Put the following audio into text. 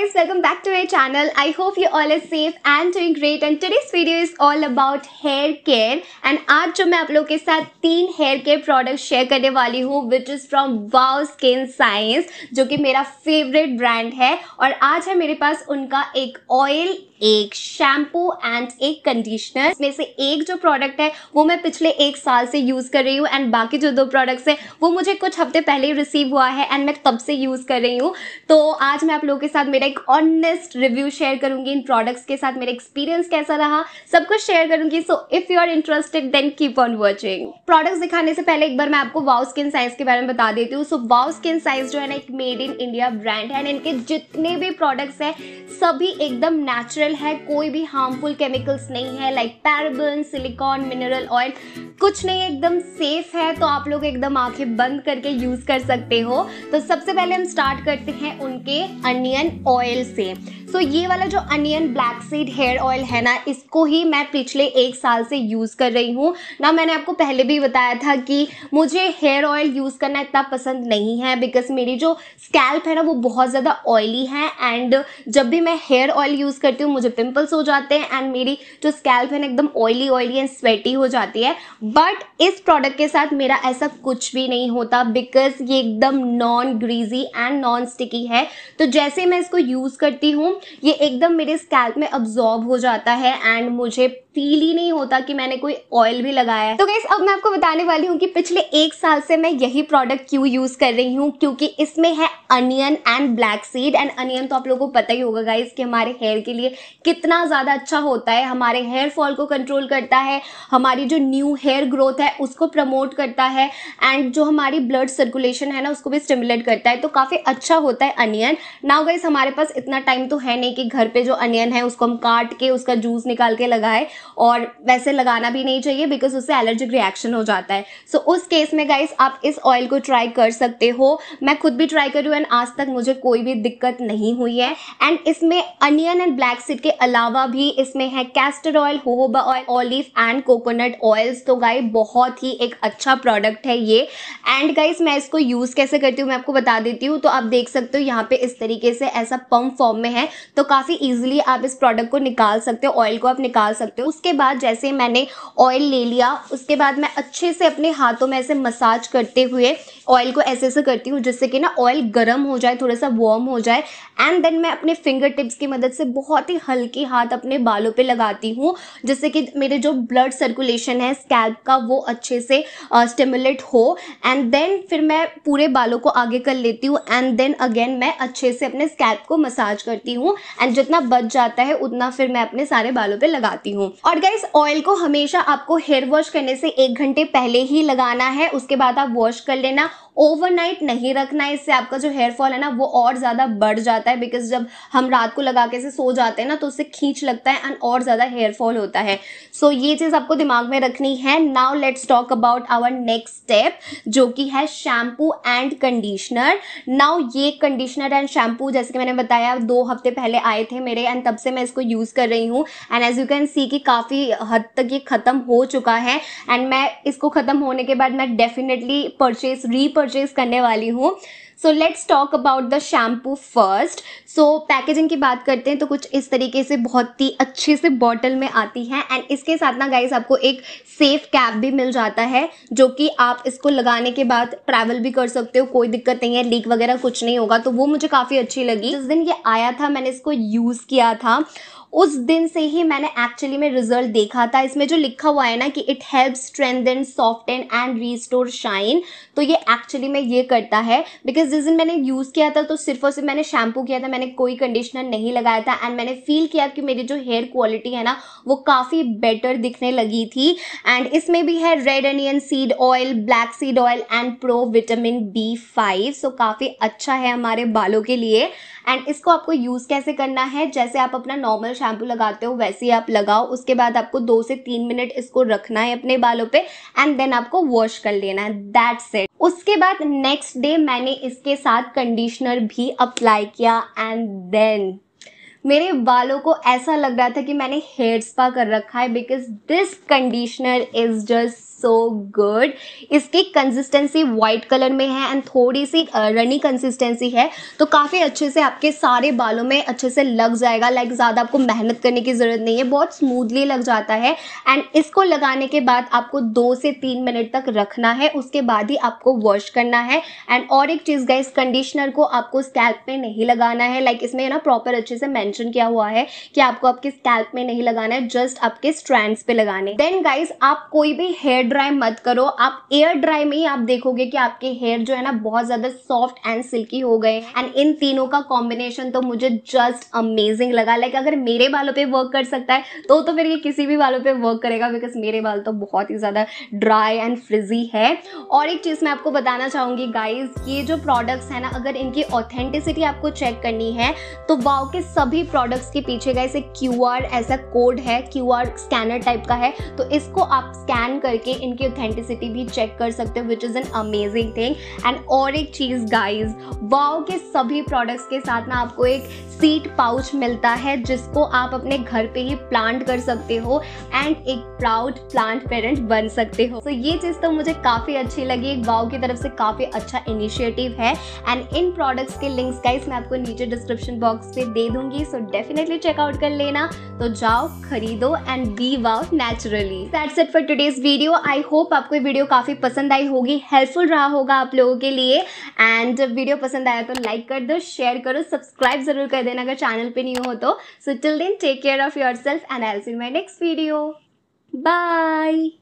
guys, welcome back to my channel. I hope you all are safe and doing great. And today's video is all about hair care. And आज जो मैं आप लोगों के साथ तीन hair care products share करने वाली हूँ, which is from Wow Skin Science, जो कि मेरा favorite brand है. और आज है मेरे पास उनका एक oil एक शैम्पू एंड एक कंडीशनर में से एक जो प्रोडक्ट है वो मैं पिछले एक साल से यूज़ कर रही हूँ एंड बाकी जो दो प्रोडक्ट्स हैं वो मुझे कुछ हफ्ते पहले रिसीव हुआ है एंड मैं तब से यूज़ कर रही हूँ तो आज मैं आप लोगों के साथ मेरा एक ऑनेस्ट रिव्यू शेयर करूंगी इन प्रोडक्ट्स के साथ मेरा एक्सपीरियंस कैसा रहा सब कुछ शेयर करूंगी so if you are interested then keep on watching products दिखाने से पहले एक बार मैं आपको वाउ स्किन साइज के बारे में बता देती हूँ सो वाउ स्किन साइज जो है ना एक मेड इन इंडिया ब्रांड है एंड इनके जितने भी प्रोडक्ट्स हैं सभी एकदम नेचुरल है कोई भी हार्मफुल केमिकल्स नहीं है like paraben silicone mineral oil कुछ नहीं एकदम सेफ है तो आप लोग एकदम आंखें बंद करके यूज कर सकते हो तो सबसे पहले हम स्टार्ट करते हैं उनके onion oil Elsie. So so, ये वाला जो onion black seed hair oil है ना इसको ही मैं पिछले एक साल से यूज़ कर रही हूँ ना मैंने आपको पहले भी बताया था कि मुझे हेयर ऑयल यूज़ करना इतना पसंद नहीं है बिकॉज मेरी जो स्कैल्प है ना वो बहुत ज़्यादा ऑयली है एंड जब भी मैं हेयर ऑयल यूज़ करती हूँ मुझे पिम्पल्स हो जाते हैं एंड मेरी जो स्कैल्प है ना एकदम ऑयली ऑयली एंड स्वेटी हो जाती है बट इस प्रोडक्ट के साथ मेरा ऐसा कुछ भी नहीं होता बिकॉज ये एकदम non greasy and non sticky है तो जैसे मैं इसको यूज़ करती हूँ ये एकदम मेरे स्कैल्प में अब्जॉर्ब हो जाता है एंड मुझे फील ही नहीं होता कि मैंने कोई ऑयल भी लगाया है तो गैस अब मैं आपको बताने वाली हूँ कि पिछले एक साल से मैं यही प्रोडक्ट क्यों यूज कर रही हूँ क्योंकि इसमें है onion and black seed and onion तो आप लोगों को पता ही होगा गाइज कि हमारे हेयर के लिए कितना ज़्यादा अच्छा होता है हमारे हेयर फॉल को कंट्रोल करता है हमारी जो न्यू हेयर ग्रोथ है उसको प्रमोट करता है एंड जो हमारी ब्लड सर्कुलेशन है ना उसको भी स्टिमुलेट करता है तो काफ़ी अच्छा होता है अनियन नाउ गाइज हमारे पास इतना टाइम तो है नहीं कि घर पे जो अनियन है उसको हम काट के उसका जूस निकाल के लगाए और वैसे लगाना भी नहीं चाहिए बिकॉज उससे एलर्जिक रिएक्शन हो जाता है सो so, उस केस में गाइस आप इस ऑयल को ट्राई कर सकते हो मैं खुद भी ट्राई करूँ एंड आज तक मुझे कोई भी दिक्कत नहीं हुई है एंड इसमें अनियन एंड ब्लैक सीड के अलावा भी इसमें है castor oil jojoba oil olive and coconut oils तो गाइस बहुत ही एक अच्छा प्रोडक्ट है ये एंड गाइस मैं इसको यूज़ कैसे करती हूँ मैं आपको बता देती हूँ तो आप देख सकते हो यहाँ पे इस तरीके से ऐसा पम्प फॉर्म में है तो काफ़ी ईजिली आप इस प्रोडक्ट को निकाल सकते हो ऑयल को आप निकाल सकते हो उसके बाद जैसे मैंने ऑयल ले लिया उसके बाद मैं अच्छे से अपने हाथों में ऐसे मसाज करते हुए ऑयल को ऐसे ऐसे करती हूँ जिससे कि ना ऑयल गर्म हो जाए थोड़ा सा वॉर्म हो जाए एंड देन मैं अपने फिंगर टिप्स की मदद से बहुत ही हल्के हाथ अपने बालों पर लगाती हूँ जिससे कि मेरे जो ब्लड सर्कुलेशन है स्कैल्प का वो अच्छे से स्टिमुलेट हो एंड देन फिर मैं पूरे बालों को आगे कर लेती हूँ एंड देन अगेन मैं अच्छे से अपने स्कैल्प को मसाज करती हूँ एंड जितना बच जाता है उतना फिर मैं अपने सारे बालों पर लगाती हूँ और गाइस ऑयल को हमेशा आपको हेयर वॉश करने से एक घंटे पहले ही लगाना है उसके बाद आप वॉश कर लेना ओवरनाइट नहीं रखना है इससे आपका जो हेयर फॉल है ना वो और ज़्यादा बढ़ जाता है बिकॉज जब हम रात को लगा के से सो जाते हैं ना तो उससे खींच लगता है एंड और ज़्यादा हेयर फॉल होता है सो so, ये चीज़ आपको दिमाग में रखनी है now let's talk about our next step जो कि है शैम्पू एंड कंडीशनर नाउ ये कंडीशनर एंड शैम्पू जैसे कि मैंने बताया दो हफ्ते पहले आए थे मेरे एंड तब से मैं इसको यूज़ कर रही हूँ and as you can see कि काफ़ी हद तक ये ख़त्म हो चुका है एंड मैं इसको ख़त्म होने के बाद मैं डेफिनेटली परचेज रीपर परचेज करने वाली हूँ so let's talk about the shampoo first so packaging की बात करते हैं तो कुछ इस तरीके से बहुत ही अच्छे से बॉटल में आती है एंड इसके साथ ना गाइज आपको एक सेफ कैप भी मिल जाता है जो कि आप इसको लगाने के बाद ट्रैवल भी कर सकते हो कोई दिक्कत नहीं है लीक वगैरह कुछ नहीं होगा तो वो मुझे काफ़ी अच्छी लगी जिस दिन ये आया था मैंने इसको यूज़ किया था उस दिन से ही मैंने एक्चुअली में रिजल्ट देखा था इसमें जो लिखा हुआ है ना कि it help strengthen soften and restore shine तो ये एक्चुअली में ये करता है बिकॉज जिस दिन मैंने यूज़ किया था तो सिर्फ और सिर्फ मैंने शैम्पू किया था मैंने कोई कंडीशनर नहीं लगाया था एंड मैंने फील किया कि मेरी जो हेयर क्वालिटी है ना वो काफ़ी बेटर दिखने लगी थी एंड इसमें भी है red onion seed oil black seed oil and pro vitamin B five so काफ़ी अच्छा है हमारे बालों के लिए एंड इसको आपको यूज़ कैसे करना है जैसे आप अपना नॉर्मल शैम्पू लगाते हो वैसे ही आप लगाओ उसके बाद आपको दो से तीन मिनट इसको रखना है अपने बालों पे एंड देन आपको वॉश कर लेना है दैट्स इट उसके बाद नेक्स्ट डे मैंने इसके साथ कंडीशनर भी अप्लाई किया एंड देन मेरे बालों को ऐसा लग रहा था कि मैंने हेयर स्पा कर रखा है because this conditioner is just so good इसकी कंसिस्टेंसी व्हाइट कलर में है एंड थोड़ी सी रनी कंसिस्टेंसी है तो काफ़ी अच्छे से आपके सारे बालों में अच्छे से लग जाएगा लाइक ज़्यादा आपको मेहनत करने की ज़रूरत नहीं है बहुत स्मूथली लग जाता है एंड इसको लगाने के बाद आपको दो से तीन मिनट तक रखना है उसके बाद ही आपको वॉश करना है एंड और एक चीज़ गाइस कंडीशनर को आपको स्कैल्प में नहीं लगाना है लाइक like, इसमें ना प्रॉपर अच्छे से मैंशन किया हुआ है कि आपको आपके स्कैल्प में नहीं लगाना है जस्ट आपके स्ट्रैंड्स पे लगाने देन गाइज आप कोई भी हेयर ड्राई मत करो आप एयर ड्राई में ही आप देखोगे कि आपके हेयर जो है ना बहुत ज्यादा सॉफ्ट एंड सिल्की हो गए एंड इन तीनों का कॉम्बिनेशन तो मुझे जस्ट अमेजिंग लगा लाइक अगर मेरे बालों पे वर्क कर सकता है तो तो फिर ये किसी भी बालों पे वर्क करेगा बिकॉज मेरे बाल तो बहुत ही ज़्यादा ड्राई एंड फ्रिजी है और एक चीज़ मैं आपको बताना चाहूंगी गाइज ये जो प्रोडक्ट्स है ना अगर इनकी ऑथेंटिसिटी आपको चेक करनी है तो वाओ के सभी प्रोडक्ट्स के पीछे गाइस एक क्यू ऐसा कोड है क्यू स्कैनर टाइप का है तो इसको आप स्कैन करके इनकी ऑथेंटिसिटी भी चेक कर सकते हो which is an amazing thing and और एक चीज़ गाइज वाओ के सभी प्रोडक्ट्स के साथ ना आपको एक सीट पाउच मिलता है जिसको आप अपने घर पे ही प्लांट कर सकते हो एंड एक प्राउड प्लांट पेरेंट बन सकते हो तो so, ये चीज़ तो मुझे काफ़ी अच्छी लगी एक वाओ की तरफ से काफ़ी अच्छा इनिशिएटिव है एंड इन प्रोडक्ट्स के लिंक्स गाइस मैं आपको नीचे डिस्क्रिप्शन बॉक्स पे दे दूंगी सो डेफिनेटली चेकआउट कर लेना तो जाओ खरीदो and be wow naturally that's it for today's video I hope आपको ये वीडियो काफ़ी पसंद आई होगी हेल्पफुल रहा होगा आप लोगों के लिए एंड वीडियो पसंद आया तो लाइक कर दो शेयर करो सब्सक्राइब ज़रूर कर देना अगर चैनल पे नहीं हो तो so till then take care of yourself and I see my next video bye